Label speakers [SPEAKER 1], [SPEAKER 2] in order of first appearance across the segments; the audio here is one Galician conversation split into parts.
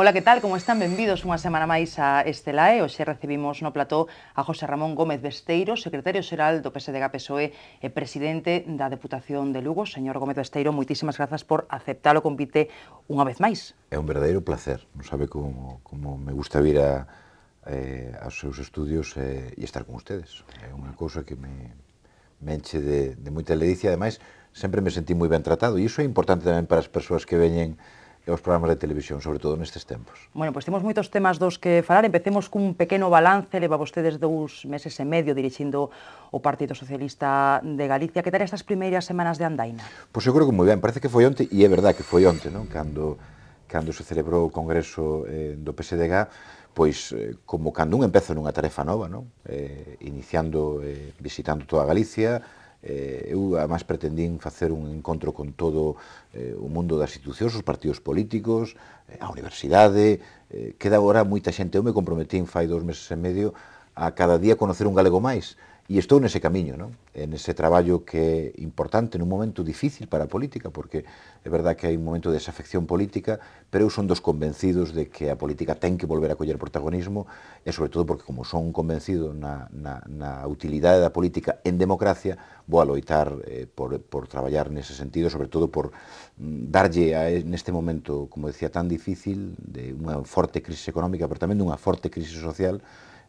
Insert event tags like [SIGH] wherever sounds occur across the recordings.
[SPEAKER 1] Ola, que tal? Como están? Benvidos unha semana máis a Estelae. Oxe recibimos no plató a José Ramón Gómez Besteiro, secretario xeral do PSDG-PSOE e eh, presidente da Deputación de Lugo. Señor Gómez Besteiro, moitísimas grazas por aceptar o convite unha vez máis.
[SPEAKER 2] É un verdadeiro placer. Non sabe como, como me gusta vir a, eh, aos seus estudios eh, e estar con ustedes. É unha cousa que me, me enche de, de moita ledicia. Ademais, sempre me sentí moi ben tratado e iso é importante tamén para as persoas que veñen e os programas de televisión, sobre todo nestes tempos.
[SPEAKER 1] Bueno, pois temos moitos temas dos que falar. Empecemos cun pequeno balance. Leva vostedes dous meses e medio dirixindo o Partido Socialista de Galicia. Que tal estas primeiras semanas de Andaina?
[SPEAKER 2] Pois eu creo que moi ben. Parece que foi onte, e é verdad que foi onte, non? Cando, cando se celebrou o Congreso eh, do PSDG, pois eh, como cando un empeza nunha tarefa nova, non? Eh, iniciando, eh, visitando toda Galicia, eh, eu además pretendín facer un encontro con todo eh, o mundo das institucións, os partidos políticos, eh, a universidade, eh, queda agora moita xente, eu me comprometín fai dos meses e medio a cada día conocer un galego máis, E estou nese camiño, non? en ese traballo que é importante nun momento difícil para a política, porque é verdad que hai un momento de desafección política, pero eu son dos convencidos de que a política ten que volver a coller protagonismo, e sobre todo porque como son convencido na, na, na utilidade da política en democracia, vou a loitar eh, por, por traballar nese sentido, sobre todo por mm, darlle a, neste momento, como decía, tan difícil, de unha forte crise económica, pero tamén dunha forte crise social,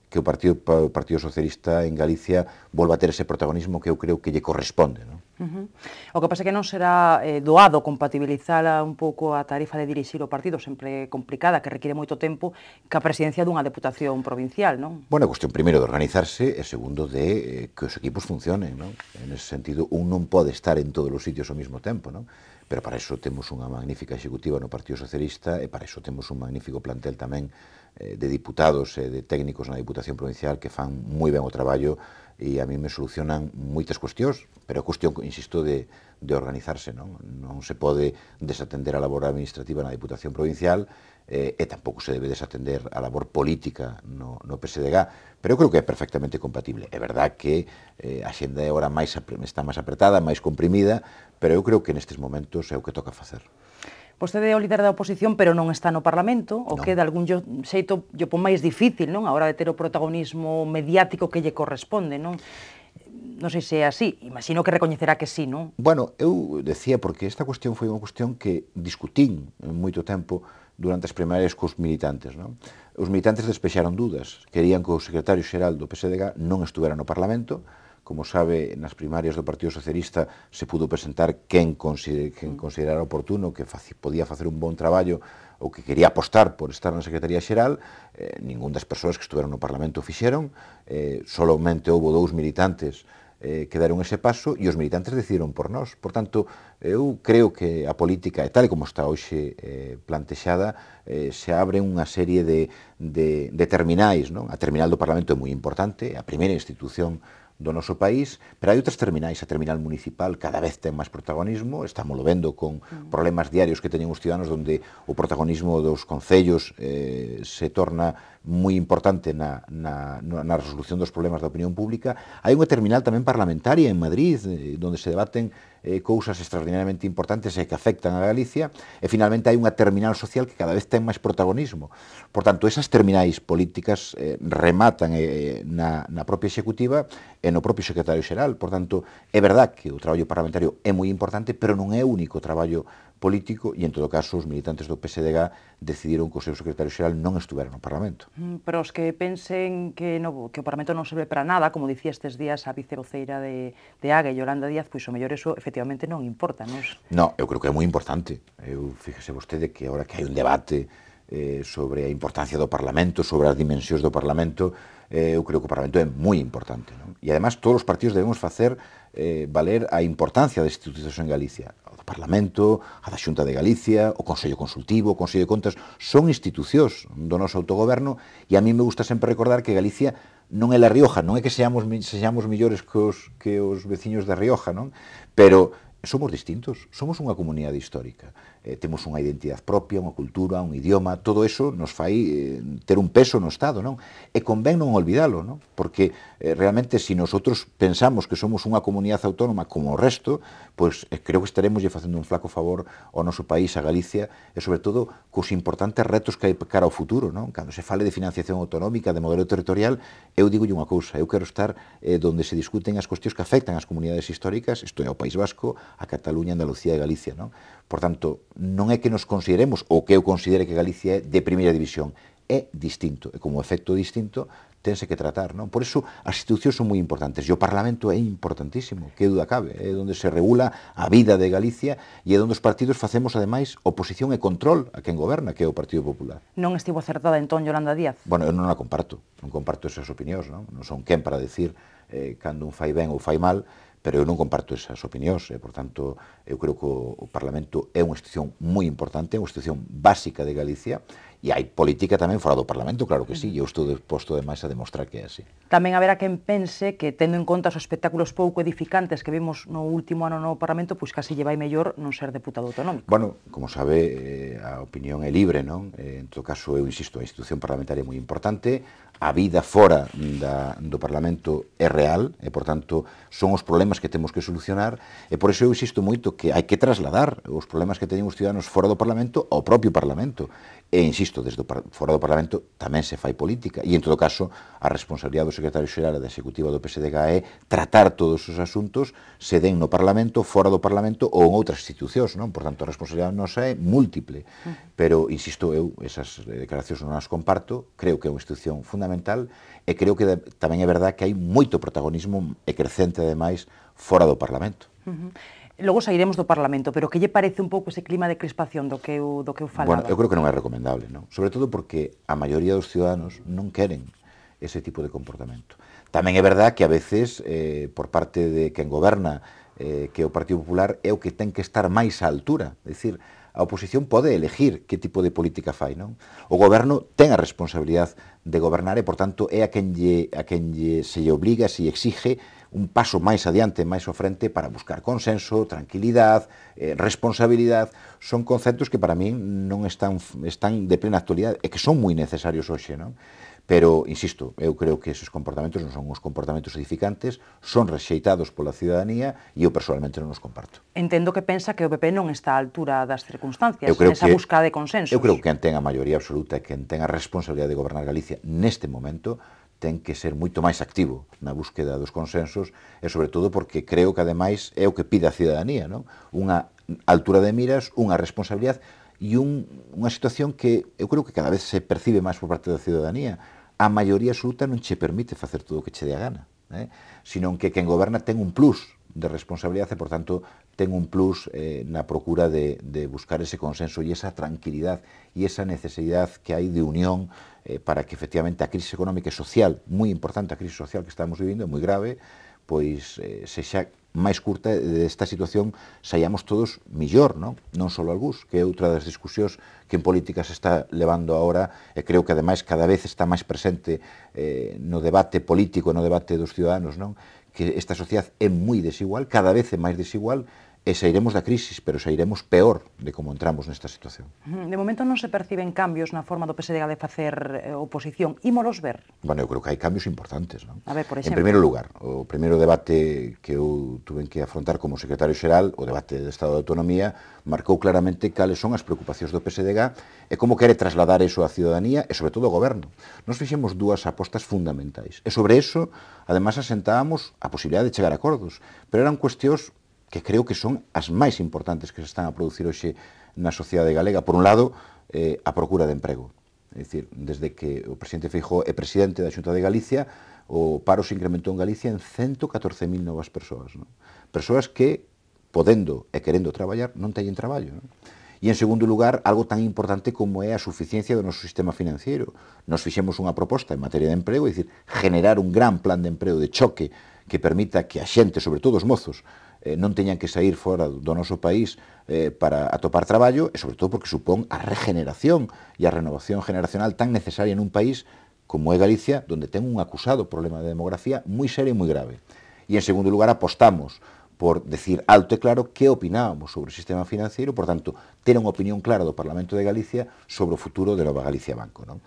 [SPEAKER 2] que o Partido o Partido Socialista en Galicia volva a ter ese protagonismo que eu creo que lle corresponde, non?
[SPEAKER 1] Uh -huh. O que pasa é que non será eh, doado compatibilizar un pouco a tarifa de dirixir o partido sempre complicada, que require moito tempo, que a presidencia dunha deputación provincial, non?
[SPEAKER 2] Bueno, a cuestión primeiro de organizarse e segundo de eh, que os equipos funcionen, non? En ese sentido, un non pode estar en todos os sitios ao mesmo tempo, non? Pero para iso temos unha magnífica executiva no Partido Socialista e para iso temos un magnífico plantel tamén Eh, de diputados e eh, de técnicos na Diputación Provincial que fan moi ben o traballo e a mí me solucionan moitas cuestións, pero a cuestión, insisto, de, de organizarse, non? Non se pode desatender a labor administrativa na Diputación Provincial eh, e tampouco se debe desatender a labor política no, no PSDG, pero eu creo que é perfectamente compatible. É verdad que eh, a xenda é máis, está máis apretada, máis comprimida, pero eu creo que nestes momentos é o que toca facer.
[SPEAKER 1] Vostede é o líder da oposición, pero non está no Parlamento, o no. que de algún xeito yo pon máis difícil, non? A hora de ter o protagonismo mediático que lle corresponde, non? non sei se é así, imagino que recoñecerá que sí, non?
[SPEAKER 2] Bueno, eu decía porque esta cuestión foi unha cuestión que discutín en moito tempo durante as primarias cos militantes, non? Os militantes despexaron dudas, querían que o secretario xeral do PSDG non estuvera no Parlamento, Como sabe, nas primarias do Partido Socialista se pudo presentar quen, consider, quen mm. considerara oportuno que faci, podía facer un bon traballo ou que quería apostar por estar na Secretaría Xeral, eh, ningún das persoas que estuveron no Parlamento o fixeron, eh, solamente houve dous militantes eh, que deron ese paso e os militantes decidiron por nós. Por tanto, eu creo que a política, e tal como está hoxe eh, plantexada, eh, se abre unha serie de, de, de terminais. Non? A terminal do Parlamento é moi importante, a primeira institución do noso país, pero hai outras terminais, a terminal municipal cada vez ten máis protagonismo, estamos lo vendo con mm. problemas diarios que teñen os ciudadanos onde o protagonismo dos concellos eh, se torna moi importante na, na, na resolución dos problemas da opinión pública. Hai unha terminal tamén parlamentaria en Madrid, eh, onde se debaten eh, cousas extraordinariamente importantes e que afectan a Galicia, e finalmente hai unha terminal social que cada vez ten máis protagonismo. Por tanto, esas terminais políticas eh, rematan eh, na, na propia executiva e no propio secretario xeral. Por tanto, é verdad que o traballo parlamentario é moi importante, pero non é o único traballo político e, en todo caso, os militantes do PSDG decidiron que o seu secretario xeral non estuvera no Parlamento.
[SPEAKER 1] Mm, para os que pensen que, no, que o Parlamento non serve para nada, como dicía estes días a vicevoceira de, de AGA e Yolanda Díaz, pois o mellor eso efectivamente non importa, non?
[SPEAKER 2] No, eu creo que é moi importante. Eu, fíjese vostede que agora que hai un debate eh, sobre a importancia do Parlamento, sobre as dimensións do Parlamento, eh, eu creo que o Parlamento é moi importante. Non? E, además, todos os partidos debemos facer eh, valer a importancia das institucións en Galicia do Parlamento, a da Xunta de Galicia, o Consello Consultivo, o Consello de Contas, son institucións do noso autogoverno e a mí me gusta sempre recordar que Galicia non é La Rioja, non é que seamos, seamos millores que os, que os veciños da Rioja, non? Pero somos distintos, somos unha comunidade histórica. Eh, temos unha identidade propia, unha cultura, un idioma, todo eso nos fai eh, ter un peso no Estado, non? E convén non olvidalo, non? Porque eh, realmente se si nosotros pensamos que somos unha comunidade autónoma como o resto, pois pues, eh, creo que estaremos lle facendo un flaco favor ao noso país, a Galicia, e sobre todo cos importantes retos que hai cara ao futuro, non? Cando se fale de financiación autonómica, de modelo territorial, eu digo unha cousa, eu quero estar eh, donde se discuten as cuestións que afectan as comunidades históricas, isto é, o País Vasco, a Cataluña, Andalucía e Galicia. Non? Por tanto, non é que nos consideremos, ou que eu considere que Galicia é de primeira división, é distinto, e como efecto distinto, tense que tratar, non? Por iso as institucións son moi importantes e o Parlamento é importantísimo, que dúda cabe, é onde se regula a vida de Galicia e é onde os partidos facemos ademais oposición e control a quen goberna, que é o Partido Popular.
[SPEAKER 1] Non estivo acertada entón Yolanda Díaz?
[SPEAKER 2] Bueno, eu non a comparto, non comparto esas opinións, non? Non son quen para decir eh, cando un fai ben ou fai mal, pero eu non comparto esas opinións, e, por tanto, eu creo que o Parlamento é unha institución moi importante, é unha institución básica de Galicia, e hai política tamén fora do Parlamento, claro que sí, e eu estou disposto demais a demostrar que é así.
[SPEAKER 1] Tamén haberá quen pense que, tendo en conta os espectáculos pouco edificantes que vimos no último ano no Parlamento, pois casi lle vai mellor non ser deputado autonómico.
[SPEAKER 2] Bueno, como sabe, eh, a opinión é libre, non? Eh, en todo caso, eu insisto, a institución parlamentaria é moi importante, a vida fora da, do Parlamento é real e, por tanto, son os problemas que temos que solucionar e por iso eu insisto moito que hai que trasladar os problemas que teñen os ciudadanos fora do Parlamento ao propio Parlamento e insisto, desde fora do Parlamento tamén se fai política e en todo caso a responsabilidade do secretario xeral e da executiva do PSDG é tratar todos os asuntos se den no Parlamento, fora do Parlamento ou en outras institucións, non? Por tanto, a responsabilidade non é múltiple. Pero insisto eu, esas declaracións non as comparto, creo que é unha institución fundamental e creo que tamén é verdade que hai moito protagonismo e crecente ademais fora do Parlamento.
[SPEAKER 1] Uh -huh logo sairemos do Parlamento, pero que lle parece un pouco ese clima de crispación do que eu, do que eu falaba? Bueno, eu creo
[SPEAKER 2] que non é recomendable, non? sobre todo porque a maioría dos ciudadanos non queren ese tipo de comportamento. Tamén é verdad que a veces, eh, por parte de quen goberna, eh, que o Partido Popular é o que ten que estar máis á altura, é dicir, a oposición pode elegir que tipo de política fai, non? O goberno ten a responsabilidade de gobernar e, por tanto, é a quen lle, a quen lle se lle obliga, se lle exige un paso máis adiante, máis ao frente para buscar consenso, tranquilidade, eh, responsabilidade, son conceptos que para min non están están de plena actualidade e que son moi necesarios hoxe, non? Pero, insisto, eu creo que esos comportamentos non son os comportamentos edificantes, son rexeitados pola ciudadanía e eu personalmente non os comparto.
[SPEAKER 1] Entendo que pensa que o PP non está á altura das circunstancias, eu creo nesa que, busca de consenso. Eu creo
[SPEAKER 2] que quen ten a maioría absoluta e quen ten a responsabilidade de gobernar Galicia neste momento ten que ser moito máis activo na búsqueda dos consensos e sobre todo porque creo que ademais é o que pide a cidadanía, non? Unha altura de miras, unha responsabilidade e un, unha situación que eu creo que cada vez se percibe máis por parte da cidadanía. A maioría absoluta non che permite facer todo o que che dé a gana, eh? senón que quen goberna ten un plus de responsabilidade e, por tanto, ten un plus eh, na procura de, de buscar ese consenso e esa tranquilidade e esa necesidade que hai de unión eh, para que efectivamente a crise económica e social, moi importante a crise social que estamos vivindo, moi grave, pois eh, se xa máis curta desta situación saíamos todos millor, non? Non só algúns, que é outra das discusións que en política se está levando agora e creo que ademais cada vez está máis presente eh, no debate político, e no debate dos ciudadanos, non? Que esta sociedade é moi desigual, cada vez é máis desigual e sairemos da crisis, pero sairemos peor de como entramos nesta situación.
[SPEAKER 1] De momento non se perciben cambios na forma do PSDG de facer eh, oposición. Ímolos ver?
[SPEAKER 2] Bueno, eu creo que hai cambios importantes. Non? A ver, por exemplo. En primeiro lugar, o primeiro debate que eu tuve que afrontar como secretario xeral, o debate de Estado de Autonomía, marcou claramente cales son as preocupacións do PSDG e como quere trasladar iso á ciudadanía e sobre todo ao goberno. Nos fixemos dúas apostas fundamentais. E sobre eso, además, asentábamos a posibilidad de chegar a acordos, pero eran cuestións que creo que son as máis importantes que se están a producir hoxe na sociedade galega. Por un lado, eh, a procura de emprego. É dicir, desde que o presidente Feijó é presidente da Xunta de Galicia, o paro se incrementou en Galicia en 114.000 novas persoas. Non? Persoas que, podendo e querendo traballar, non teñen traballo. Non? E, en segundo lugar, algo tan importante como é a suficiencia do noso sistema financiero. Nos fixemos unha proposta en materia de emprego, é dicir, generar un gran plan de emprego de choque que permita que a xente, sobre todo os mozos, eh, non teñan que sair fora do noso país eh, para atopar traballo e sobre todo porque supón a regeneración e a renovación generacional tan necesaria en un país como é Galicia, donde ten un acusado problema de demografía moi serio e moi grave. E en segundo lugar apostamos por decir alto e claro que opinábamos sobre o sistema financiero, por tanto, ter unha opinión clara do Parlamento de Galicia sobre o futuro de Nova Galicia Banco. Non?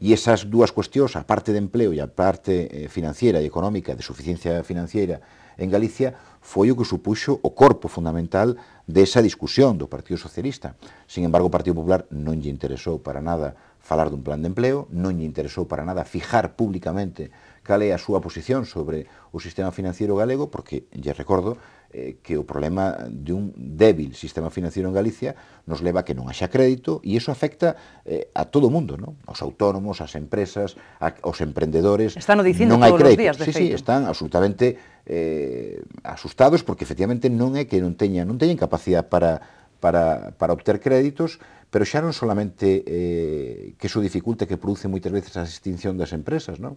[SPEAKER 2] E esas dúas cuestións, a parte de empleo e a parte eh, financiera e económica, de suficiencia financiera en Galicia foi o que supuxo o corpo fundamental desa discusión do Partido Socialista. Sin embargo, o Partido Popular non lle interesou para nada falar dun plan de empleo, non lle interesou para nada fijar públicamente cal é a súa posición sobre o sistema financiero galego, porque, lle recordo, eh, que o problema de un débil sistema financiero en Galicia nos leva a que non haxa crédito e iso afecta eh, a todo o mundo, non? Aos autónomos, ás empresas, a, aos emprendedores. Están o dicindo non todos os días, de sí, feito. Sí, están absolutamente eh, asustados porque efectivamente non é que non teñan, non teñen capacidade para para, para obter créditos, pero xa non solamente eh, que iso dificulta que produce moitas veces a extinción das empresas, non?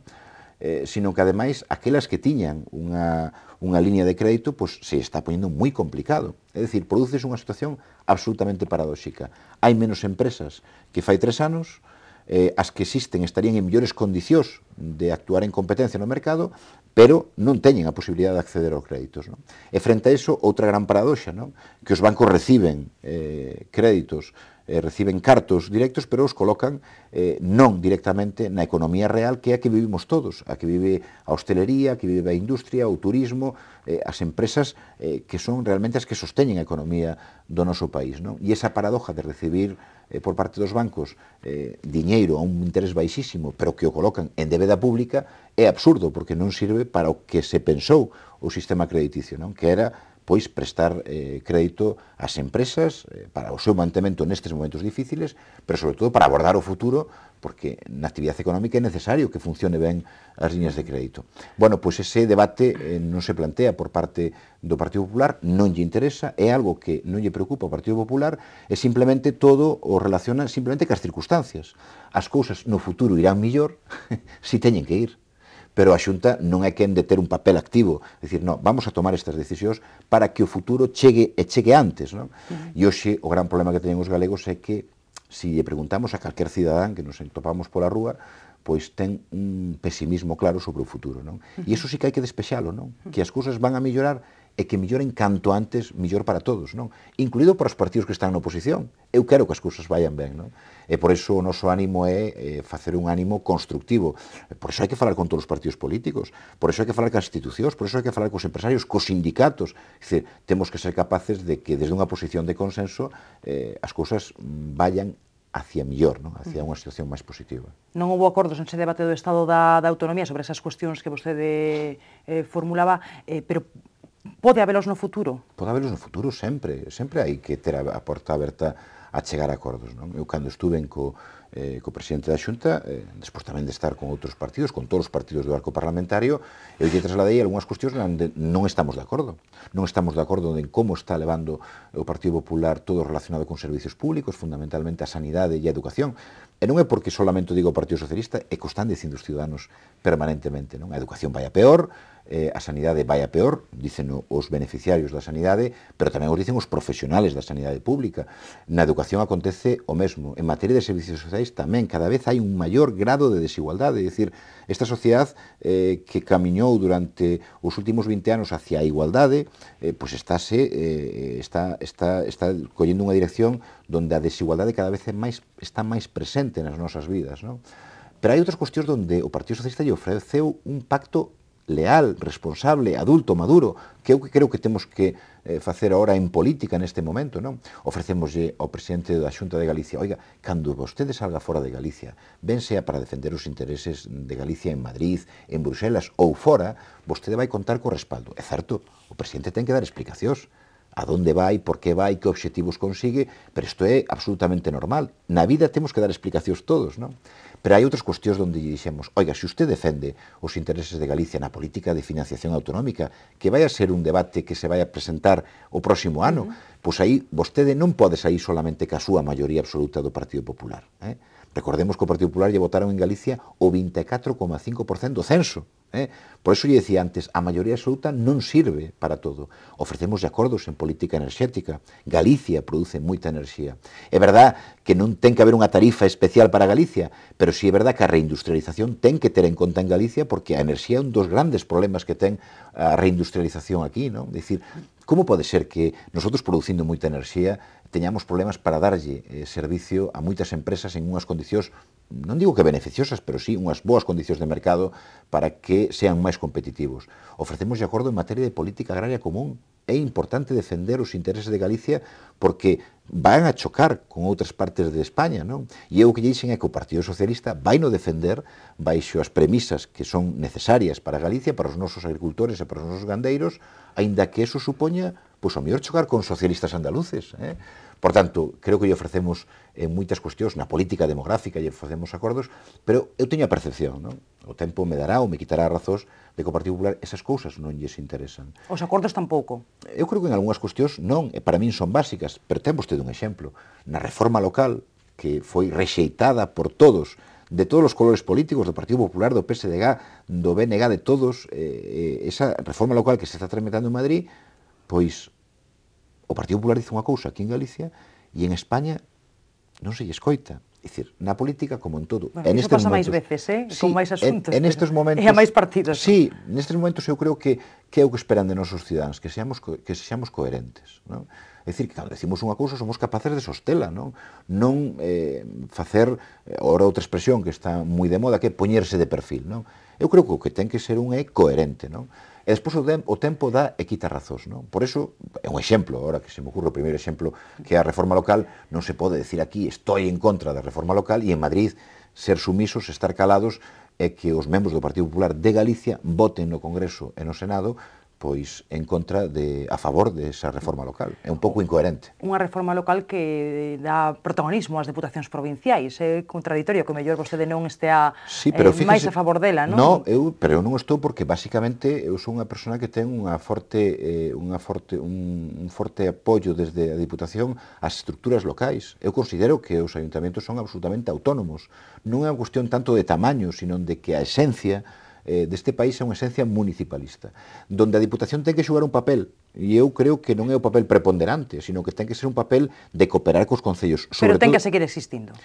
[SPEAKER 2] eh, sino que ademais aquelas que tiñan unha, unha línea de crédito pois, se está poñendo moi complicado. É dicir, produces unha situación absolutamente paradóxica. Hai menos empresas que fai tres anos, eh, as que existen estarían en mellores condicións de actuar en competencia no mercado, pero non teñen a posibilidade de acceder aos créditos. Non? E frente a iso, outra gran paradoxa, non? que os bancos reciben eh, créditos eh, reciben cartos directos, pero os colocan eh, non directamente na economía real que é a que vivimos todos, a que vive a hostelería, a que vive a industria, o turismo, eh, as empresas eh, que son realmente as que sosteñen a economía do noso país. Non? E esa paradoja de recibir eh, por parte dos bancos eh, diñeiro a un interés baixísimo, pero que o colocan en débeda pública, é absurdo, porque non sirve para o que se pensou o sistema crediticio, non? que era pois prestar eh, crédito ás empresas eh, para o seu mantemento nestes momentos difíciles, pero sobre todo para abordar o futuro, porque na actividade económica é necesario que funcione ben as líneas de crédito. Bueno, pois ese debate eh, non se plantea por parte do Partido Popular, non lle interesa, é algo que non lle preocupa ao Partido Popular, é simplemente todo o relaciona simplemente cas circunstancias. As cousas no futuro irán millor se [LAUGHS] si teñen que ir pero a Xunta non é quen de ter un papel activo, é dicir, non, vamos a tomar estas decisións para que o futuro chegue e chegue antes, non? Uh -huh. E hoxe o gran problema que teñen os galegos é que se lle preguntamos a calquer cidadán que nos entopamos pola rúa, pois ten un pesimismo claro sobre o futuro, non? E iso sí que hai que despexalo, non? Que as cousas van a mellorar e que melloren canto antes, mellor para todos, non? Incluído para os partidos que están na oposición. Eu quero que as cousas vayan ben, non? E por iso o noso ánimo é eh, facer un ánimo constructivo. Por iso hai que falar con todos os partidos políticos, por iso hai que falar con as institucións, por iso hai que falar cos empresarios, cos sindicatos. dicir, temos que ser capaces de que desde unha posición de consenso eh, as cousas vayan hacia mellor, non? hacia unha situación máis positiva.
[SPEAKER 1] Non houve acordos ese debate do Estado da, da Autonomía sobre esas cuestións que vostede eh, formulaba, eh, pero Pode habelos no futuro?
[SPEAKER 2] Pode habelos no futuro sempre, sempre hai que ter a porta aberta a chegar a acordos. Non? Eu cando estuve co, eh, co presidente da Xunta, eh, despois tamén de estar con outros partidos, con todos os partidos do arco parlamentario, eu lle trasladei algunhas cuestións onde non estamos de acordo. Non estamos de acordo en como está levando o Partido Popular todo relacionado con servicios públicos, fundamentalmente a sanidade e a educación. E non é porque solamente digo o Partido Socialista, é que o están dicindo os ciudadanos permanentemente. Non? A educación vai a peor, eh, a sanidade vai a peor, dicen os beneficiarios da sanidade, pero tamén os dicen os profesionales da sanidade pública. Na educación acontece o mesmo. En materia de servicios sociais tamén cada vez hai un maior grado de desigualdade, é dicir, esta sociedade eh, que camiñou durante os últimos 20 anos hacia a igualdade, eh, pois estáse, eh, está, está, está collendo unha dirección donde a desigualdade cada vez é máis, está máis presente nas nosas vidas, non? Pero hai outras cuestións onde o Partido Socialista lle ofreceu un pacto leal, responsable, adulto, maduro, que eu creo que temos que eh, facer agora en política neste momento, non? Ofrecémoslle ao presidente da Xunta de Galicia, oiga, cando vostede salga fora de Galicia, ben sea para defender os intereses de Galicia en Madrid, en Bruselas ou fora, vostede vai contar co respaldo. É certo, o presidente ten que dar explicacións a donde vai, por que vai, que obxectivos consigue, pero isto é absolutamente normal. Na vida temos que dar explicacións todos, non? Pero hai outras cuestións onde lle dixemos, oiga, se usted defende os intereses de Galicia na política de financiación autonómica, que vai a ser un debate que se vai a presentar o próximo ano, uh -huh. pois aí vostede non pode sair solamente ca súa maioría absoluta do Partido Popular. Eh? Recordemos que o Partido Popular lle votaron en Galicia o 24,5% do censo. Eh? Por eso lle decía antes, a maioría absoluta non sirve para todo. Ofrecemos acordos en política enerxética. Galicia produce moita enerxía. É verdad que non ten que haber unha tarifa especial para Galicia, pero sí é verdad que a reindustrialización ten que ter en conta en Galicia porque a enerxía é un dos grandes problemas que ten a reindustrialización aquí. Non? Dicir, como pode ser que nosotros producindo moita enerxía teñamos problemas para darlle eh, servicio a moitas empresas en unhas condicións, non digo que beneficiosas, pero sí unhas boas condicións de mercado para que sean máis competitivos. Ofrecemos de acordo en materia de política agraria común, é importante defender os intereses de Galicia porque van a chocar con outras partes de España, non? E eu que lle dixen é que o Partido Socialista vai no defender baixo as premisas que son necesarias para Galicia, para os nosos agricultores e para os nosos gandeiros, aínda que eso supoña, pois, o mellor chocar con socialistas andaluces, eh? Por tanto, creo que lle ofrecemos en eh, moitas cuestións, na política demográfica lle ofrecemos acordos, pero eu teño a percepción, non? o tempo me dará ou me quitará razóns de que o Partido Popular esas cousas non lles interesan.
[SPEAKER 1] Os acordos tampouco.
[SPEAKER 2] Eu creo que en algunhas cuestións non, e para min son básicas, pero ten vostede un exemplo. Na reforma local, que foi rexeitada por todos, de todos os colores políticos, do Partido Popular, do PSDG, do BNG, de todos, eh, eh, esa reforma local que se está tramitando en Madrid, pois o Partido Popular dice unha cousa aquí en Galicia e en España non se lle escoita. É dicir, na política como en todo. Bueno, en estes pasa momentos, máis veces,
[SPEAKER 1] eh? Sí, con máis asuntos. En, en estes momentos... E a máis
[SPEAKER 2] partidos. Sí, nestes momentos eu creo que, que é o que esperan de nosos cidadáns, que seamos, que seamos coherentes. Non? É dicir, que cando decimos unha cousa somos capaces de sostela, non? Non eh, facer, eh, ora outra expresión que está moi de moda, que é poñerse de perfil, non? Eu creo que o que ten que ser un é coherente, non? E despois o, o tempo dá e quita razóns. Non? Por eso, é un exemplo, ahora que se me ocurre o primeiro exemplo, que a reforma local non se pode decir aquí estoy en contra da reforma local e en Madrid ser sumisos, estar calados e que os membros do Partido Popular de Galicia voten no Congreso e no Senado pois en contra de a favor de esa reforma local. É un pouco incoherente.
[SPEAKER 1] Unha reforma local que dá protagonismo ás deputacións provinciais, é contradictorio que mellor vostede non estea sí, pero eh, fíjese, máis a favor dela, non? No,
[SPEAKER 2] eu, pero eu non estou porque basicamente eu sou unha persona que ten unha forte eh, unha forte un, un forte apoio desde a Diputación ás estruturas locais. Eu considero que os ayuntamentos son absolutamente autónomos. Non é unha cuestión tanto de tamaño, sino de que a esencia eh, deste país é unha esencia municipalista, donde a Diputación ten que xogar un papel, e eu creo que non é o papel preponderante, sino que ten que ser un papel de cooperar cos concellos. Sobre Pero ten todo, que seguir existindo.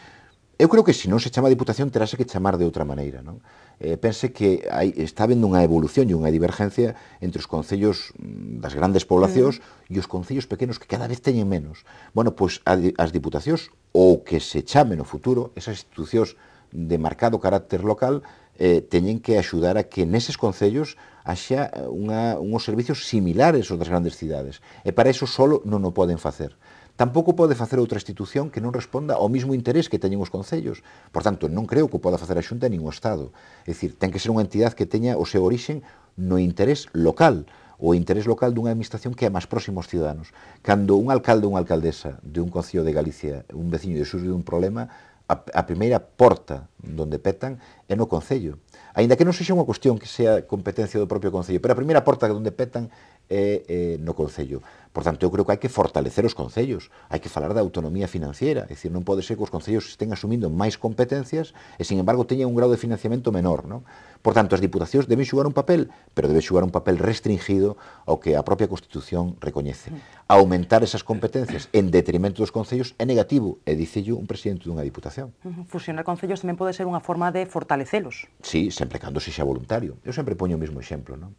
[SPEAKER 2] Eu creo que se non se chama Diputación terase que chamar de outra maneira. Non? Eh, pense que hai, está habendo unha evolución e unha divergencia entre os concellos mm, das grandes poblacións mm. e os concellos pequenos que cada vez teñen menos. Bueno, pois as diputacións ou que se chame no futuro esas institucións de marcado carácter local eh, teñen que axudar a que neses concellos haxa eh, unha, unhos servicios similares aos das grandes cidades. E para iso solo non o poden facer. Tampouco pode facer outra institución que non responda ao mesmo interés que teñen os concellos. Por tanto, non creo que o poda facer a Xunta nin o Estado. É dicir, ten que ser unha entidade que teña o seu orixen no interés local, o interés local dunha administración que é máis próximo aos cidadanos. Cando un alcalde ou unha alcaldesa de un concello de Galicia, un veciño de sur de un problema, a, a primeira porta donde petan é no Concello. Ainda que non sexa unha cuestión que sea competencia do propio Concello, pero a primeira porta donde petan é, é eh, no Concello. Por tanto, eu creo que hai que fortalecer os concellos, hai que falar da autonomía financiera, é dicir, non pode ser que os concellos estén asumindo máis competencias e, sin embargo, teñan un grau de financiamento menor, non? Por tanto, as diputacións deben xugar un papel, pero debe xugar un papel restringido ao que a propia Constitución recoñece. Aumentar esas competencias en detrimento dos concellos é negativo, e yo un presidente dunha diputación.
[SPEAKER 1] Fusionar concellos tamén pode ser unha forma de fortalecelos.
[SPEAKER 2] Sí, sempre cando se xa voluntario. Eu sempre poño o mesmo exemplo, non?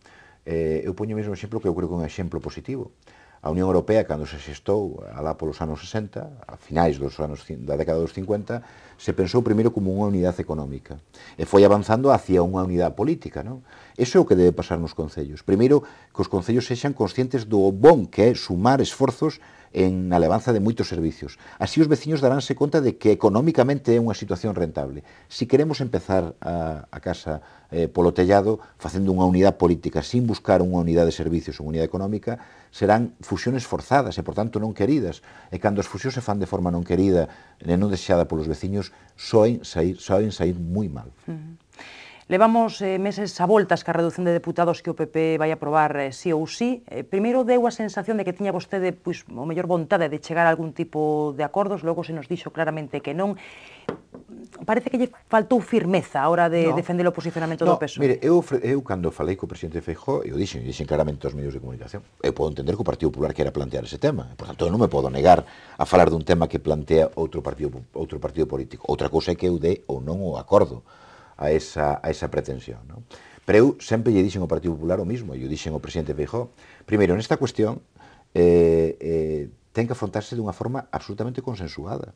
[SPEAKER 2] Eh, eu poño o mesmo exemplo que eu creo que é un exemplo positivo. A Unión Europea, cando se xestou alá polos anos 60, a finais dos anos da década dos 50, se pensou primeiro como unha unidade económica e foi avanzando hacia unha unidade política, non? Eso é o que debe pasar nos concellos. Primeiro, que os concellos sexan conscientes do bon que é sumar esforzos en a levanza de moitos servicios. Así os veciños daránse conta de que economicamente é unha situación rentable. Si queremos empezar a, a casa eh, polo tellado facendo unha unidade política sin buscar unha unidade de servicios ou unidade económica, serán fusións forzadas e, por tanto, non queridas. E cando as fusións se fan de forma non querida e non desexada polos veciños, soen sair, soen sair moi mal. Uh -huh.
[SPEAKER 1] Levamos eh, meses a voltas que a reducción de deputados que o PP vai aprobar eh, sí ou sí. Eh, primeiro deu a sensación de que tiña vostede pois, o mellor vontade de chegar a algún tipo de acordos, logo se nos dixo claramente que non. Parece que lle faltou firmeza a hora de no, defender o posicionamento no, do PSOE.
[SPEAKER 2] Mire, eu, eu cando falei co presidente Feijó, eu dixen, dixen claramente aos medios de comunicación, eu podo entender que o Partido Popular quera plantear ese tema, por tanto, eu non me podo negar a falar dun tema que plantea outro partido, outro partido político. Outra cousa é que eu dé ou non o acordo a esa, a esa pretensión. Non? Pero eu sempre lle dixen ao Partido Popular o mismo, e o dixen ao presidente Feijó. Primeiro, nesta cuestión, eh, eh, ten que afrontarse dunha forma absolutamente consensuada.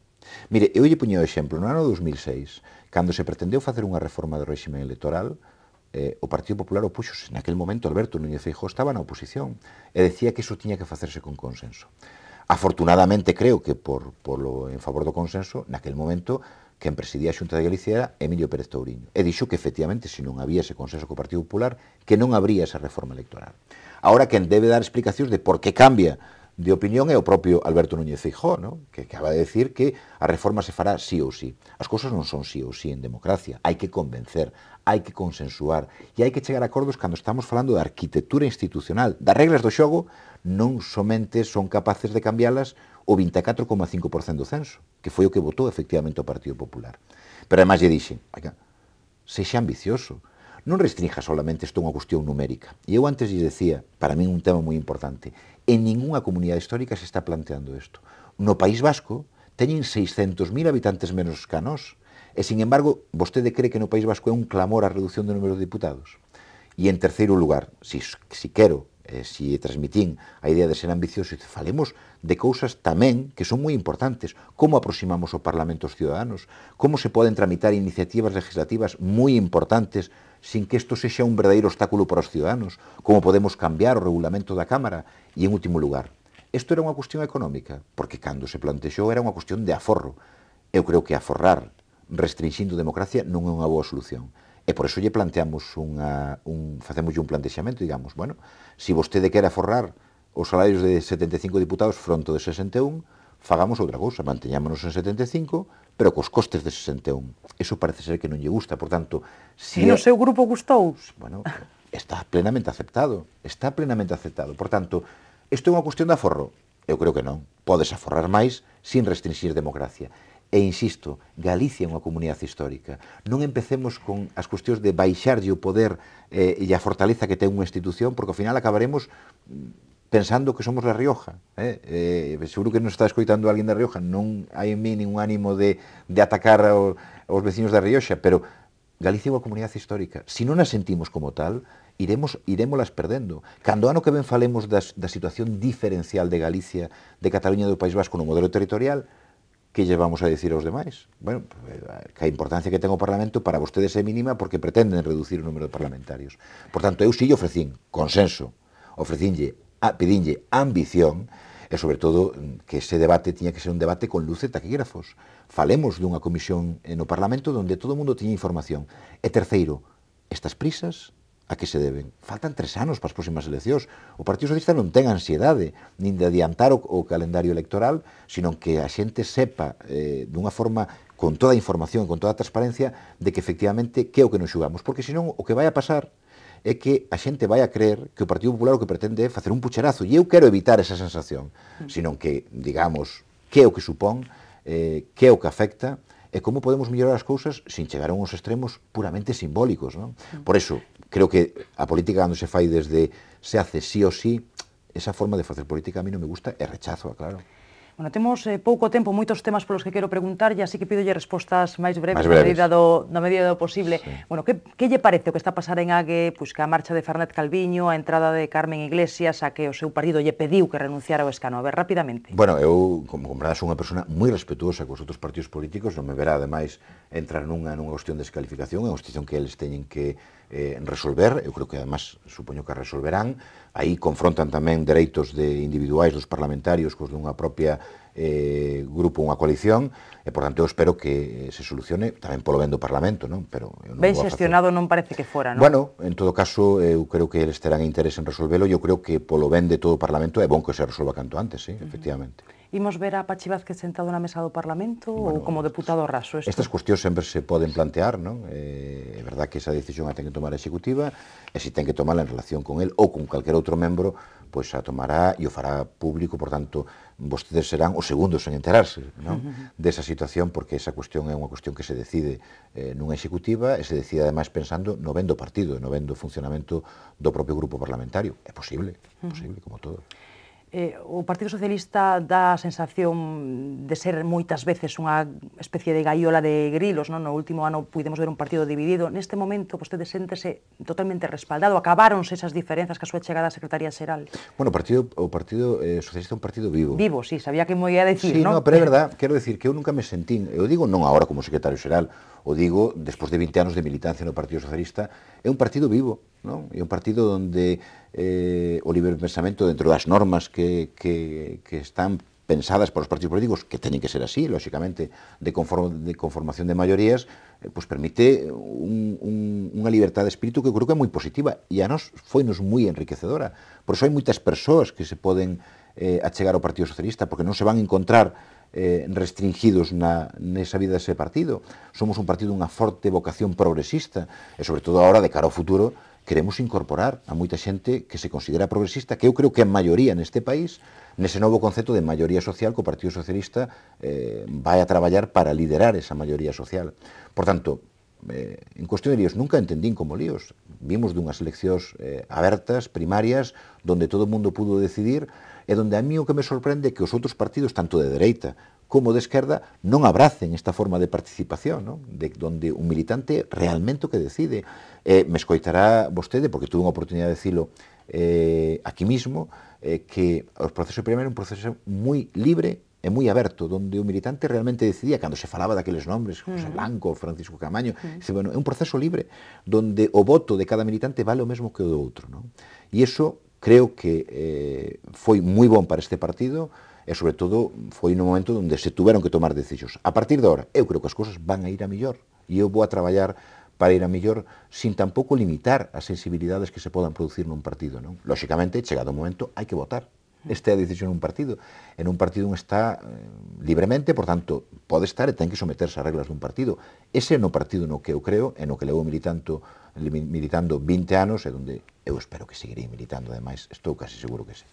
[SPEAKER 2] Mire, eu lle puñeo o exemplo, no ano 2006, cando se pretendeu facer unha reforma do réxime electoral, eh, o Partido Popular en aquel momento Alberto Núñez Feijó estaba na oposición e decía que iso tiña que facerse con consenso. Afortunadamente creo que por, por lo, en favor do consenso, naquel momento quen presidía a Xunta de Galicia era Emilio Pérez Touriño. E dixo que efectivamente se non había ese consenso co Partido Popular que non habría esa reforma electoral. Ahora quen debe dar explicacións de por que cambia de opinión é o propio Alberto Núñez Feijó, ¿no? que acaba de decir que a reforma se fará sí ou sí. As cousas non son sí ou sí en democracia, hai que convencer, hai que consensuar e hai que chegar a acordos cando estamos falando da arquitectura institucional, das reglas do xogo, non somente son capaces de cambiálas o 24,5% do censo, que foi o que votou efectivamente o Partido Popular. Pero además lle dixen, sexa ambicioso, non restrinja solamente isto unha cuestión numérica. E eu antes lle decía, para mí un tema moi importante, en ninguna comunidade histórica se está planteando isto. No País Vasco teñen 600.000 habitantes menos que nós, e sin embargo, vostede cree que no País Vasco é un clamor a reducción do número de diputados. E en terceiro lugar, si, si quero eh, si transmitín a idea de ser ambicioso, dice, falemos de cousas tamén que son moi importantes, como aproximamos o Parlamento aos ciudadanos, como se poden tramitar iniciativas legislativas moi importantes sin que isto sexa un verdadeiro obstáculo para os ciudadanos, como podemos cambiar o regulamento da Cámara e, en último lugar, isto era unha cuestión económica, porque cando se plantexou era unha cuestión de aforro. Eu creo que aforrar restringindo democracia non é unha boa solución. E por eso lle planteamos unha, un, facemos un plantexamento, digamos, bueno, se si vostede quere aforrar os salarios de 75 diputados fronte de 61, fagamos outra cousa, manteñámonos en 75, pero cos costes de 61. Eso parece ser que non lle gusta, por tanto... Si, e no é... seu
[SPEAKER 1] grupo gustou?
[SPEAKER 2] Bueno, está plenamente aceptado, está plenamente aceptado. Por tanto, isto é unha cuestión de aforro? Eu creo que non. Podes aforrar máis sin restringir democracia. E insisto, Galicia é unha comunidade histórica. Non empecemos con as cuestións de baixarlle o poder eh, e a fortaleza que ten unha institución, porque ao final acabaremos mm, pensando que somos La Rioja. Eh? Eh, seguro que non está escoitando alguén da Rioja, non hai en mí ningún ánimo de, de atacar ao, aos veciños da Rioxa, pero Galicia é unha comunidade histórica. Se si non a sentimos como tal, iremos iremoslas perdendo. Cando ano que ben falemos das, da situación diferencial de Galicia, de Cataluña e do País Vasco no modelo territorial, que lle vamos a dicir aos demais? Bueno, que a importancia que ten o Parlamento para vostedes é mínima porque pretenden reducir o número de parlamentarios. Por tanto, eu si lle ofrecín consenso, ofrecínlle, pedínlle pedinlle ambición, e sobre todo que ese debate tiña que ser un debate con luz e taquígrafos. Falemos dunha comisión no Parlamento donde todo o mundo tiña información. E terceiro, estas prisas a que se deben? Faltan tres anos para as próximas eleccións. O Partido Socialista non ten ansiedade nin de adiantar o, o calendario electoral, sino que a xente sepa eh, dunha forma con toda a información, con toda a transparencia, de que efectivamente que é o que nos xugamos. Porque senón o que vai a pasar é que a xente vai a creer que o Partido Popular o que pretende é facer un pucherazo. E eu quero evitar esa sensación, mm. senón que, digamos, que é o que supón, eh, que é o que afecta, e como podemos mellorar as cousas sin chegar a uns extremos puramente simbólicos. Non? Mm. Por eso, creo que a política cando se fai desde se hace sí o sí, esa forma de facer política a mí non me gusta e rechazo, claro.
[SPEAKER 1] Bueno, temos eh, pouco tempo, moitos temas polos que quero e así que pidolle respostas máis breves, máis breves. medida do, na medida do posible. Sí. Bueno, que, que lle parece o que está a pasar en Ague, pois que a marcha de Fernet Calviño, a entrada de Carmen Iglesias, a que o seu partido lle pediu que renunciara ao escano? A ver, rapidamente.
[SPEAKER 2] Bueno, eu, como sou unha persona moi respetuosa cos outros partidos políticos, non me verá, ademais, entrar nunha, nunha cuestión de descalificación, é unha cuestión que eles teñen que eh, resolver, eu creo que además supoño que resolverán, aí confrontan tamén dereitos de individuais dos parlamentarios cos dunha propia eh, grupo unha coalición e, por tanto, eu espero que eh, se solucione tamén polo ben do Parlamento, non? Pero eu non ben xestionado
[SPEAKER 1] non parece que fora, non? Bueno,
[SPEAKER 2] en todo caso, eu creo que eles terán interés en resolvelo, eu creo que polo ben de todo o Parlamento é bon que se resolva canto antes, sí, uh -huh. efectivamente.
[SPEAKER 1] Imos ver a Pachi Vázquez sentado na mesa do Parlamento bueno, ou como deputado raso?
[SPEAKER 2] Esto? Estas cuestións sempre se poden plantear, non? Eh, é verdad que esa decisión a ten que tomar a Executiva e se ten que tomar en relación con el ou con calquer outro membro pois a tomará e o fará público, por tanto, vostedes serán os segundos en enterarse non? [LAUGHS] desa situación, porque esa cuestión é unha cuestión que se decide eh, nunha executiva e se decide, ademais, pensando no vendo partido, no vendo funcionamento do propio grupo parlamentario. É posible, é posible, uh -huh. como todo
[SPEAKER 1] eh, o Partido Socialista dá a sensación de ser moitas veces unha especie de gaiola de grilos, non? no último ano pudemos ver un partido dividido, neste momento vostede séntese totalmente respaldado, acabáronse esas diferenzas que a súa chegada a Secretaría Xeral.
[SPEAKER 2] Bueno, o Partido, o partido eh, Socialista é un partido vivo.
[SPEAKER 1] Vivo, sí, sabía que moía decir, sí, non? No, pero é verdad,
[SPEAKER 2] quero decir que eu nunca me sentín, eu digo non agora como secretario xeral, o digo despois de 20 anos de militancia no Partido Socialista, é un partido vivo, non? É un partido onde eh, o libre pensamento dentro das normas que, que, que están pensadas para os partidos políticos, que teñen que ser así, lóxicamente, de, conform, de conformación de maiorías, eh, pues pois permite un, un, unha libertad de espírito que eu creo que é moi positiva e a nos foi nos moi enriquecedora. Por iso hai moitas persoas que se poden eh, achegar ao Partido Socialista, porque non se van encontrar eh, restringidos na, nesa vida dese partido. Somos un partido unha forte vocación progresista e, sobre todo, agora, de cara ao futuro, queremos incorporar a moita xente que se considera progresista, que eu creo que a maioría neste país, nese novo concepto de maioría social que o Partido Socialista eh, vai a traballar para liderar esa maioría social. Por tanto, eh, en cuestión de líos, nunca entendín como líos. Vimos dunhas eleccións eh, abertas, primarias, donde todo o mundo pudo decidir e donde a mí o que me sorprende é que os outros partidos, tanto de dereita como de esquerda, non abracen esta forma de participación, non? De, donde un militante realmente o que decide. Eh, me escoitará vostede, porque tuve unha oportunidade de dicilo eh, aquí mismo, eh, que o proceso primeiro é un proceso moi libre é moi aberto, donde o militante realmente decidía, cando se falaba daqueles nombres, José mm. Blanco, Francisco Camaño, mm. dice, bueno, é un proceso libre, donde o voto de cada militante vale o mesmo que o do outro. Non? E iso Creo que eh, foi moi bon para este partido e, sobre todo, foi no momento onde se tuveron que tomar decisións. A partir de ahora, eu creo que as cousas van a ir a millor e eu vou a traballar para ir a millor sin tampouco limitar as sensibilidades que se podan producir nun partido. Non? Lóxicamente, chegado o momento, hai que votar. Esta é a decisión nun partido. En un partido un está eh, libremente, por tanto, pode estar e ten que someterse a reglas dun partido. Ese é no partido no que eu creo e no que levo militando militando 20 anos e onde eu espero que seguirei militando, ademais estou casi seguro
[SPEAKER 1] que sí.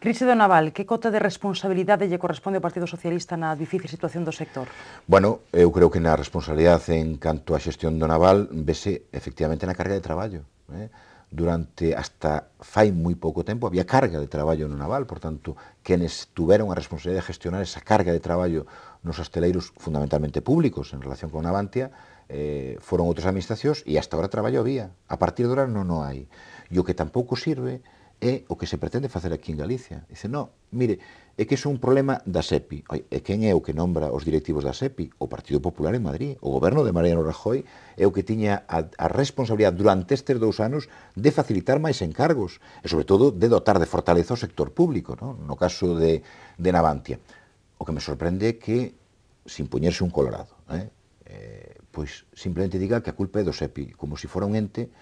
[SPEAKER 1] Crise do Naval, que cota de responsabilidade lle corresponde ao Partido Socialista na difícil situación do sector?
[SPEAKER 2] Bueno, eu creo que na responsabilidade en canto á xestión do Naval vese efectivamente na carga de traballo. Eh? Durante hasta fai moi pouco tempo había carga de traballo no Naval, por tanto, quenes tuveron a responsabilidade de gestionar esa carga de traballo nos asteleiros fundamentalmente públicos en relación con Navantia, eh, foron outras administracións e hasta ahora traballo había. A partir de ahora non, non hai. E o que tampouco sirve é o que se pretende facer aquí en Galicia. Dice, no, mire, é que é un problema da SEPI. Oi, e quen é o que nombra os directivos da SEPI? O Partido Popular en Madrid. O goberno de Mariano Rajoy é o que tiña a, a responsabilidade durante estes dous anos de facilitar máis encargos e, sobre todo, de dotar de fortaleza o sector público, no, no caso de, de Navantia. O que me sorprende é que, sin poñerse un colorado, eh? Eh, pois simplemente diga que a culpa é do SEPI, como se fora un ente [LAUGHS]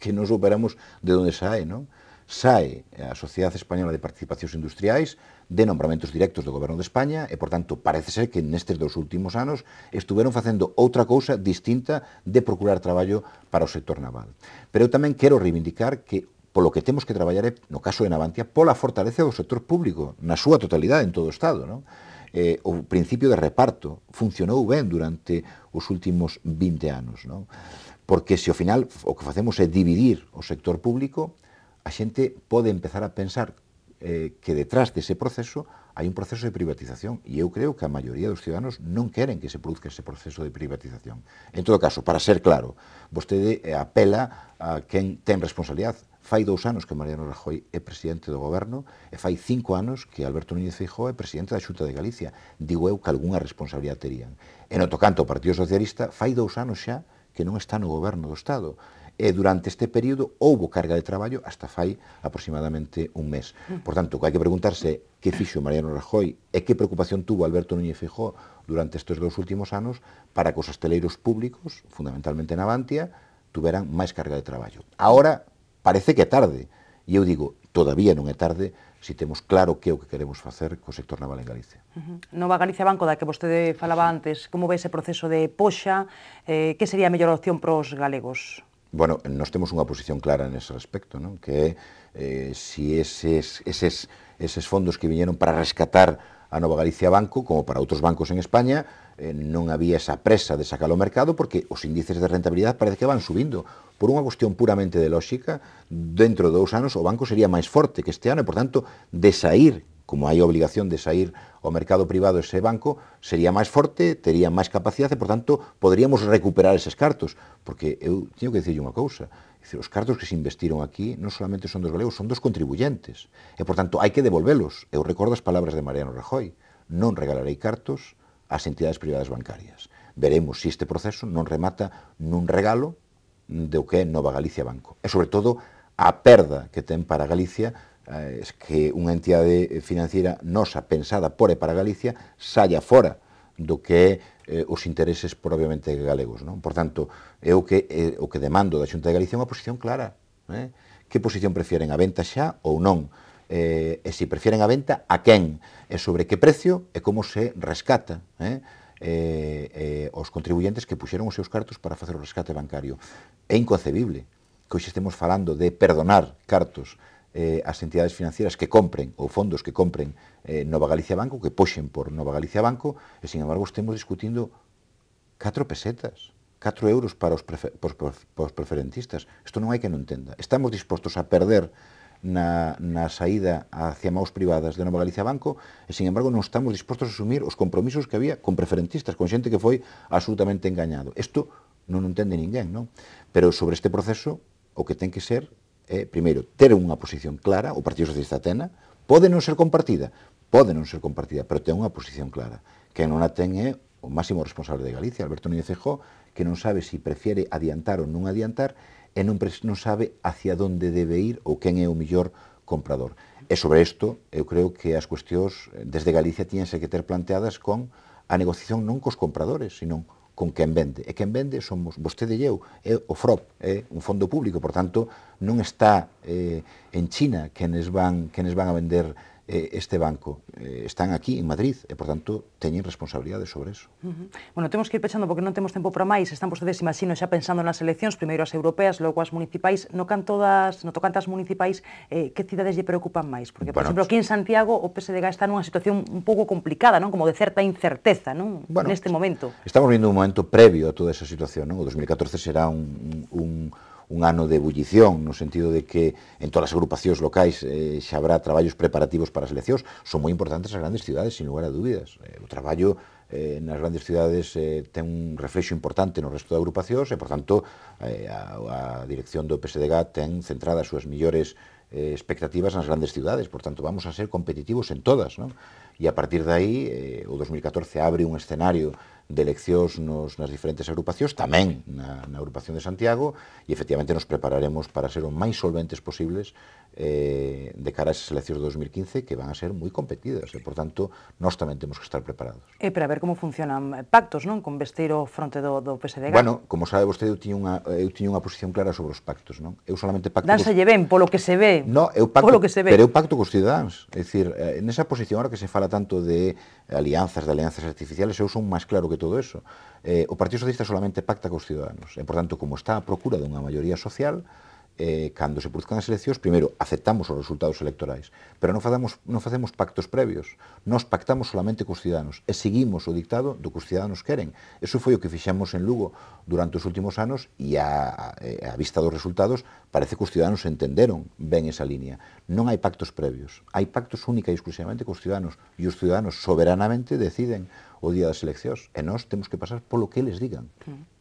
[SPEAKER 2] que non superamos de onde sae, non? Sae a Sociedade Española de Participacións Industriais de nombramentos directos do Goberno de España e, por tanto, parece ser que nestes dos últimos anos estuveron facendo outra cousa distinta de procurar traballo para o sector naval. Pero eu tamén quero reivindicar que polo que temos que traballar é, no caso de Navantia, pola fortaleza do sector público, na súa totalidade en todo o Estado, non? eh, o principio de reparto funcionou ben durante os últimos 20 anos, non? Porque se ao final o que facemos é dividir o sector público, a xente pode empezar a pensar eh, que detrás dese proceso hai un proceso de privatización e eu creo que a maioría dos ciudadanos non queren que se produzca ese proceso de privatización. En todo caso, para ser claro, vostede eh, apela a quen ten responsabilidade Fai dous anos que Mariano Rajoy é presidente do goberno e fai cinco anos que Alberto Núñez Feijóo é presidente da Xunta de Galicia. Digo eu que algunha responsabilidade terían. E no tocante ao Partido Socialista, fai dous anos xa que non está no goberno do Estado. E durante este período houbo carga de traballo hasta fai aproximadamente un mes. Por tanto, hai que preguntarse que fixo Mariano Rajoy e que preocupación tuvo Alberto Núñez Feijóo durante estes dous últimos anos para que os asteleiros públicos, fundamentalmente na Bantia, tuveran máis carga de traballo. Ahora parece que é tarde. E eu digo, todavía non é tarde se temos claro que é o que queremos facer co sector naval en Galicia.
[SPEAKER 1] Uh -huh. Nova Galicia Banco, da que vostede falaba antes, como ve ese proceso de poxa? Eh, que sería a mellor opción para os galegos?
[SPEAKER 2] Bueno, nos temos unha posición clara ese respecto, non? que é eh, si eses, eses, eses fondos que viñeron para rescatar a Nova Galicia Banco, como para outros bancos en España, eh, non había esa presa de sacar ao mercado porque os índices de rentabilidade parece que van subindo. Por unha cuestión puramente de lógica, dentro de dous anos o banco sería máis forte que este ano e, por tanto, de sair, como hai obligación de sair ao mercado privado ese banco, sería máis forte, tería máis capacidade e, por tanto, poderíamos recuperar eses cartos. Porque eu teño que dicirlle unha cousa, Dicir, os cartos que se investiron aquí non solamente son dos galegos, son dos contribuyentes. E, por tanto, hai que devolvelos. Eu recordo as palabras de Mariano Rajoy. Non regalarei cartos ás entidades privadas bancarias. Veremos se este proceso non remata nun regalo do que é Nova Galicia Banco. E, sobre todo, a perda que ten para Galicia é eh, que unha entidade financiera nosa pensada por e para Galicia saia fora do que é eh, os intereses propiamente galegos. Non? Por tanto, é o que, é, o que demando da Xunta de Galicia unha posición clara. Eh? Que posición prefieren, a venta xa ou non? eh, e se prefieren a venta, a quen, e sobre que precio e como se rescata. Eh? eh, eh, os contribuyentes que puxeron os seus cartos para facer o rescate bancario. É inconcebible que hoxe estemos falando de perdonar cartos eh, as entidades financieras que compren ou fondos que compren eh, Nova Galicia Banco, que poxen por Nova Galicia Banco, e, sin embargo, estemos discutindo 4 pesetas, 4 euros para os, prefer, para os preferentistas. Isto non hai que non entenda. Estamos dispostos a perder na, na saída hacia maus privadas de Nova Galicia Banco e, sin embargo, non estamos dispostos a asumir os compromisos que había con preferentistas, con xente que foi absolutamente engañado. Isto non entende ninguén, non? Pero sobre este proceso o que ten que ser é, primeiro, ter unha posición clara, o Partido Socialista Atena, pode non ser compartida, pode non ser compartida, pero ten unha posición clara. Que non a ten é o máximo responsable de Galicia, Alberto Núñez Feijóo, que non sabe se si prefiere adiantar ou non adiantar, e non, non sabe hacia onde debe ir ou quen é o millor comprador. E sobre isto, eu creo que as cuestións desde Galicia tiñense que ter planteadas con a negociación non cos compradores, sino con quen vende. E quen vende somos vostede e eu, é o FROP, é un fondo público, por tanto, non está eh, en China quenes van, quenes van a vender eh, este banco. Eh, están aquí en Madrid e, por tanto, teñen responsabilidade sobre eso.
[SPEAKER 1] Uh -huh. Bueno, temos que ir pechando porque non temos tempo para máis. Están vostedes, imagino, xa pensando nas eleccións, primeiro as europeas, logo as municipais. No canto das, no tocante as municipais, eh, que cidades lle preocupan máis? Porque, por bueno, exemplo, aquí en Santiago o PSDG está nunha situación un pouco complicada, non? Como de certa incerteza, non? Bueno, neste momento.
[SPEAKER 2] Estamos vindo un momento previo a toda esa situación, non? O 2014 será un, un, un un ano de ebullición, no sentido de que en todas as agrupacións locais eh, xa habrá traballos preparativos para as eleccións. Son moi importantes as grandes cidades, sin lugar a dúbidas. Eh, o traballo eh, nas grandes cidades eh, ten un reflexo importante no resto de agrupacións e, por tanto, eh, a, a dirección do PSDG ten centrada as súas millores eh, expectativas nas grandes cidades, por tanto vamos a ser competitivos en todas, non? E a partir de aí eh, o 2014 abre un escenario de eleccións nos, nas diferentes agrupacións, tamén na, na agrupación de Santiago, e efectivamente nos prepararemos para ser o máis solventes posibles eh, de cara a esas eleccións de 2015 que van a ser moi competidas, e, por tanto, nós tamén temos que estar preparados.
[SPEAKER 1] E para ver como funcionan pactos, non? Con Besteiro fronte do, do PSDG. Bueno,
[SPEAKER 2] como sabe vostede, eu tiño unha, eu tiño unha posición clara sobre os pactos, non? Eu solamente pacto... Danse lle ben, polo que se ve. No, eu pacto, polo que se ve. Pero eu pacto cos cidadáns. É dicir, eh, nesa posición, ahora que se fala tanto de alianzas de alianzas artificiales, eu son máis claro que todo eso. Eh, o Partido Socialista solamente pacta cos ciudadanos, e, por tanto, como está a procura dunha maioría social, eh, cando se produzcan as eleccións, primeiro, aceptamos os resultados electorais, pero non, fazamos, non facemos pactos previos, nos pactamos solamente cos cidadanos e seguimos o dictado do que os cidadanos queren. Eso foi o que fixamos en Lugo durante os últimos anos e a, a, a vista dos resultados parece que os cidadanos entenderon ben esa línea. Non hai pactos previos, hai pactos única e exclusivamente cos cidadanos e os cidadanos soberanamente deciden o día das eleccións e nós temos que pasar polo que eles digan. Mm.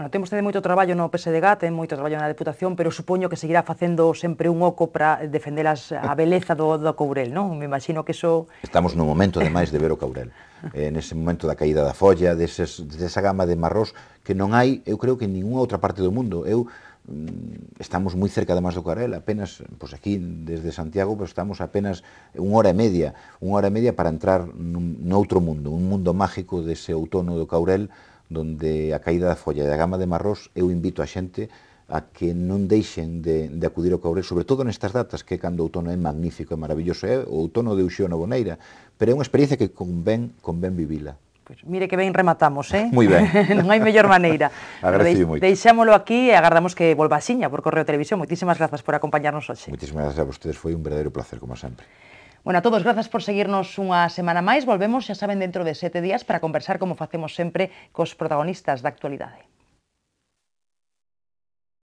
[SPEAKER 1] Bueno, temos tede moito traballo no PSDG, ten moito traballo na Deputación, pero supoño que seguirá facendo sempre un oco para defender as, a [LAUGHS] beleza do, do Courel, non? Me imagino que iso...
[SPEAKER 2] Estamos no momento, ademais, de ver o [LAUGHS] Courel. Eh, nese momento da caída da folla, deses, desa gama de marrós que non hai, eu creo que en ninguna outra parte do mundo. Eu mm, estamos moi cerca además do Carel, apenas, pois aquí desde Santiago, pois estamos apenas unha hora e media, unha hora e media para entrar nun, noutro mundo, un mundo mágico dese outono do Caurel, donde a caída da folla e a gama de marrós, eu invito a xente a que non deixen de, de acudir ao Courel, sobre todo nestas datas, que cando o outono é magnífico, é maravilloso, é o outono de Uxío na Boneira, pero é unha experiencia que convén, convén vivila.
[SPEAKER 1] Pois, mire que ben rematamos, eh? [LAUGHS] Moi ben. [LAUGHS] non hai mellor maneira. [LAUGHS] Agradecido moito. Deixámolo aquí e agardamos que volva a Xiña por Correo Televisión. Moitísimas grazas por acompañarnos hoxe.
[SPEAKER 2] Moitísimas grazas a vostedes, foi un verdadeiro placer, como sempre.
[SPEAKER 1] Bueno, a todos, grazas por seguirnos unha semana máis. Volvemos, xa saben, dentro de sete días para conversar, como facemos sempre, cos protagonistas da actualidade.